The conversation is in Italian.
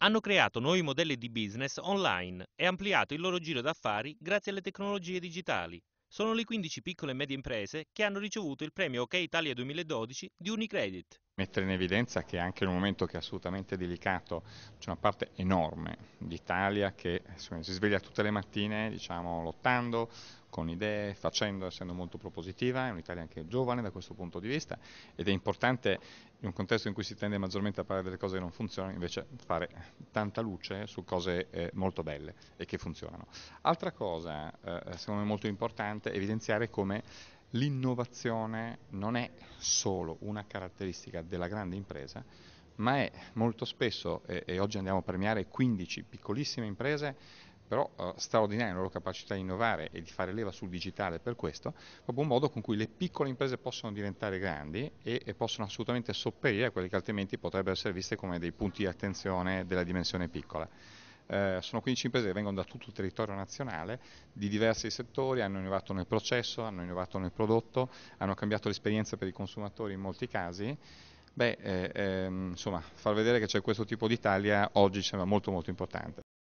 hanno creato nuovi modelli di business online e ampliato il loro giro d'affari grazie alle tecnologie digitali. Sono le 15 piccole e medie imprese che hanno ricevuto il premio OK Italia 2012 di Unicredit mettere in evidenza che anche in un momento che è assolutamente delicato c'è una parte enorme d'Italia che eh, si sveglia tutte le mattine diciamo, lottando con idee, facendo, essendo molto propositiva, è un'Italia anche giovane da questo punto di vista ed è importante in un contesto in cui si tende maggiormente a parlare delle cose che non funzionano, invece fare tanta luce su cose eh, molto belle e che funzionano. Altra cosa, eh, secondo me molto importante, è evidenziare come l'innovazione non è solo una caratteristica della grande impresa, ma è molto spesso, e, e oggi andiamo a premiare 15 piccolissime imprese, però eh, straordinaria la loro capacità di innovare e di fare leva sul digitale per questo, proprio un modo con cui le piccole imprese possono diventare grandi e, e possono assolutamente sopperire a quelle che altrimenti potrebbero essere viste come dei punti di attenzione della dimensione piccola. Eh, sono 15 imprese che vengono da tutto il territorio nazionale, di diversi settori, hanno innovato nel processo, hanno innovato nel prodotto, hanno cambiato l'esperienza per i consumatori in molti casi. Beh, eh, ehm, insomma, far vedere che c'è questo tipo d'Italia oggi sembra molto molto importante.